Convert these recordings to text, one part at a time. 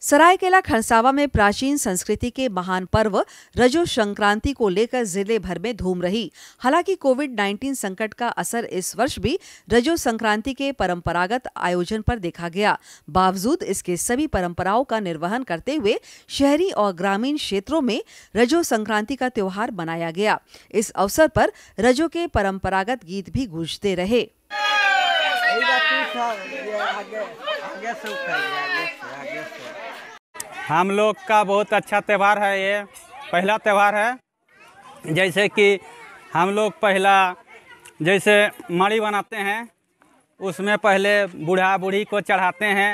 सरायकेला खरसावा में प्राचीन संस्कृति के महान पर्व रजो संक्रांति को लेकर जिले भर में धूम रही हालांकि कोविड 19 संकट का असर इस वर्ष भी रजो संक्रांति के परंपरागत आयोजन पर देखा गया बावजूद इसके सभी परंपराओं का निर्वहन करते हुए शहरी और ग्रामीण क्षेत्रों में रजो संक्रांति का त्यौहार मनाया गया इस अवसर पर रजो के परम्परागत गीत भी गूंजते रहे हम लोग का बहुत अच्छा त्यौहार है ये पहला त्यौहार है जैसे कि हम लोग पहला जैसे मड़ी बनाते हैं उसमें पहले बूढ़ा बूढ़ी को चढ़ाते हैं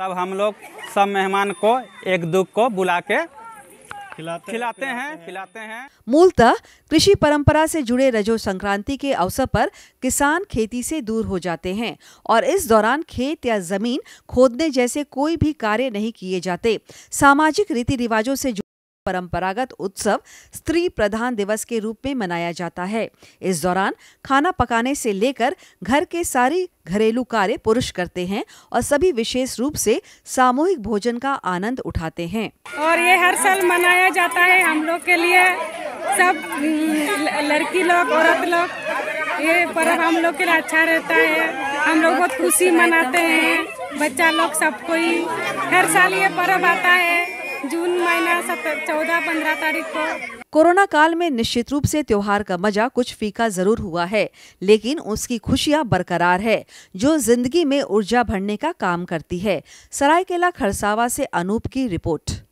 तब हम लोग सब मेहमान को एक दुख को बुला के खिलाते, खिलाते हैं खिलाते हैं। मूलतः कृषि परंपरा से जुड़े रजो संक्रांति के अवसर पर किसान खेती से दूर हो जाते हैं और इस दौरान खेत या जमीन खोदने जैसे कोई भी कार्य नहीं किए जाते सामाजिक रीति रिवाजों से परंपरागत उत्सव स्त्री प्रधान दिवस के रूप में मनाया जाता है इस दौरान खाना पकाने से लेकर घर के सारे घरेलू कार्य पुरुष करते हैं और सभी विशेष रूप से सामूहिक भोजन का आनंद उठाते हैं और ये हर साल मनाया जाता है हम लोग के लिए सब लड़की लोग औरत लोग ये पर्व हम लोग के लिए अच्छा रहता है हम लोग बहुत खुशी मनाते हैं बच्चा लोग सबको ही हर साल ये पर्व आता है चौदह पंद्रह तारीख को कोरोना काल में निश्चित रूप से त्योहार का मजा कुछ फीका जरूर हुआ है लेकिन उसकी खुशियां बरकरार है जो जिंदगी में ऊर्जा भरने का काम करती है सरायकेला खरसावा से अनूप की रिपोर्ट